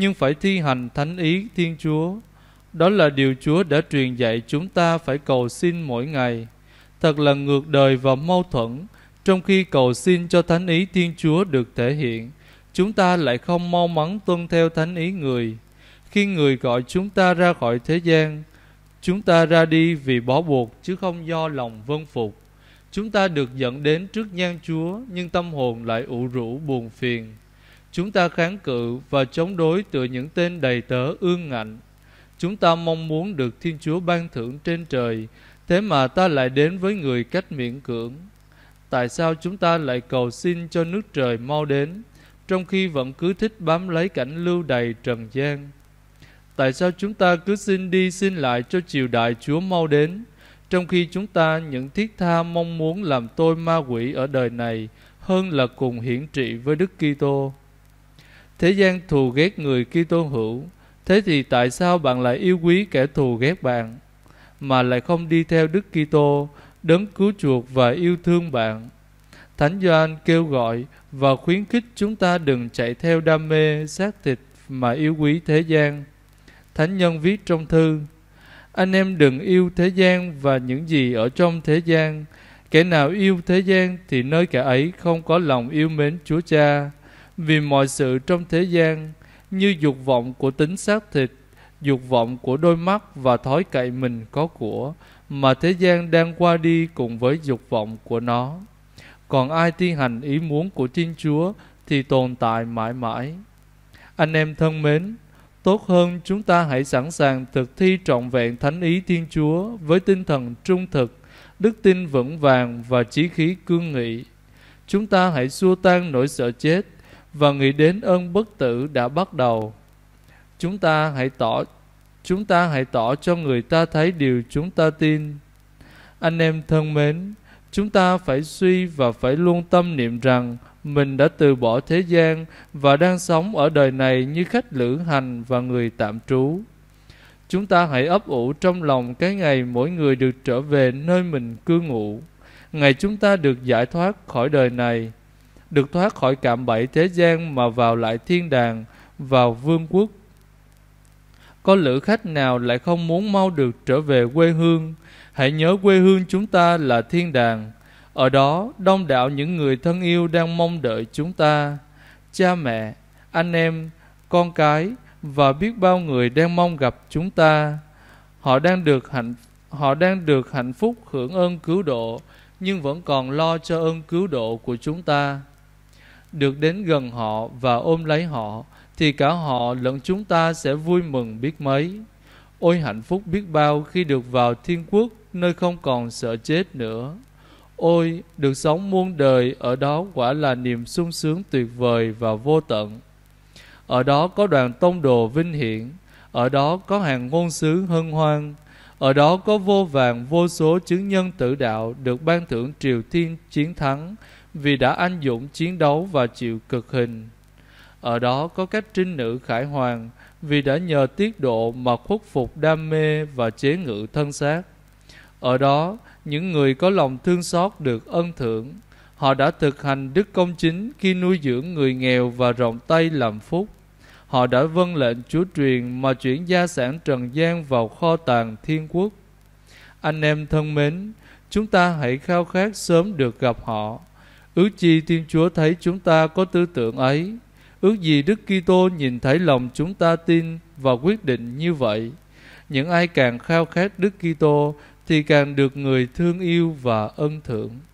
nhưng phải thi hành thánh ý Thiên Chúa. Đó là điều Chúa đã truyền dạy chúng ta phải cầu xin mỗi ngày. Thật là ngược đời và mâu thuẫn, trong khi cầu xin cho thánh ý Thiên Chúa được thể hiện, chúng ta lại không mau mắn tuân theo thánh ý người. Khi người gọi chúng ta ra khỏi thế gian, chúng ta ra đi vì bó buộc chứ không do lòng vâng phục. Chúng ta được dẫn đến trước nhan Chúa nhưng tâm hồn lại ủ rũ buồn phiền. Chúng ta kháng cự và chống đối tựa những tên đầy tớ ương ngạnh. Chúng ta mong muốn được Thiên Chúa ban thưởng trên trời, thế mà ta lại đến với người cách miễn cưỡng. Tại sao chúng ta lại cầu xin cho nước trời mau đến, trong khi vẫn cứ thích bám lấy cảnh lưu đầy trần gian? Tại sao chúng ta cứ xin đi xin lại cho triều đại Chúa mau đến, trong khi chúng ta những thiết tha mong muốn làm tôi ma quỷ ở đời này hơn là cùng hiển trị với Đức Kitô. Thế gian thù ghét người Kitô hữu Thế thì tại sao bạn lại yêu quý kẻ thù ghét bạn Mà lại không đi theo Đức Kitô Đấng cứu chuộc và yêu thương bạn Thánh Gioan kêu gọi và khuyến khích chúng ta đừng chạy theo đam mê xác thịt mà yêu quý thế gian. Thánh nhân viết trong thư: Anh em đừng yêu thế gian và những gì ở trong thế gian. Kẻ nào yêu thế gian thì nơi kẻ ấy không có lòng yêu mến Chúa Cha vì mọi sự trong thế gian như dục vọng của tính xác thịt dục vọng của đôi mắt và thói cậy mình có của mà thế gian đang qua đi cùng với dục vọng của nó còn ai thi hành ý muốn của thiên chúa thì tồn tại mãi mãi anh em thân mến tốt hơn chúng ta hãy sẵn sàng thực thi trọn vẹn thánh ý thiên chúa với tinh thần trung thực đức tin vững vàng và chí khí cương nghị chúng ta hãy xua tan nỗi sợ chết và nghĩ đến ơn bất tử đã bắt đầu. Chúng ta hãy tỏ chúng ta hãy tỏ cho người ta thấy điều chúng ta tin. Anh em thân mến, chúng ta phải suy và phải luôn tâm niệm rằng mình đã từ bỏ thế gian và đang sống ở đời này như khách lữ hành và người tạm trú. Chúng ta hãy ấp ủ trong lòng cái ngày mỗi người được trở về nơi mình cư ngụ, ngày chúng ta được giải thoát khỏi đời này được thoát khỏi cạm bẫy thế gian mà vào lại thiên đàng, vào vương quốc. Có lữ khách nào lại không muốn mau được trở về quê hương? Hãy nhớ quê hương chúng ta là thiên đàng. Ở đó, đông đảo những người thân yêu đang mong đợi chúng ta. Cha mẹ, anh em, con cái và biết bao người đang mong gặp chúng ta. Họ đang được hạnh họ đang được hạnh phúc hưởng ơn cứu độ nhưng vẫn còn lo cho ơn cứu độ của chúng ta được đến gần họ và ôm lấy họ thì cả họ lẫn chúng ta sẽ vui mừng biết mấy. Ôi hạnh phúc biết bao khi được vào thiên quốc nơi không còn sợ chết nữa. Ôi, được sống muôn đời ở đó quả là niềm sung sướng tuyệt vời và vô tận. Ở đó có đoàn tông đồ vinh hiển, ở đó có hàng ngôn sứ hân hoan, ở đó có vô vàng vô số chứng nhân tử đạo được ban thưởng triều thiên chiến thắng vì đã anh dũng chiến đấu và chịu cực hình. Ở đó có các trinh nữ khải hoàng vì đã nhờ tiết độ mà khuất phục đam mê và chế ngự thân xác. Ở đó, những người có lòng thương xót được ân thưởng. Họ đã thực hành đức công chính khi nuôi dưỡng người nghèo và rộng tay làm phúc họ đã vâng lệnh Chúa truyền mà chuyển gia sản trần gian vào kho tàng thiên quốc. Anh em thân mến, chúng ta hãy khao khát sớm được gặp họ. Ước chi Thiên Chúa thấy chúng ta có tư tưởng ấy. Ước gì Đức Kitô nhìn thấy lòng chúng ta tin và quyết định như vậy. Những ai càng khao khát Đức Kitô thì càng được người thương yêu và ân thưởng.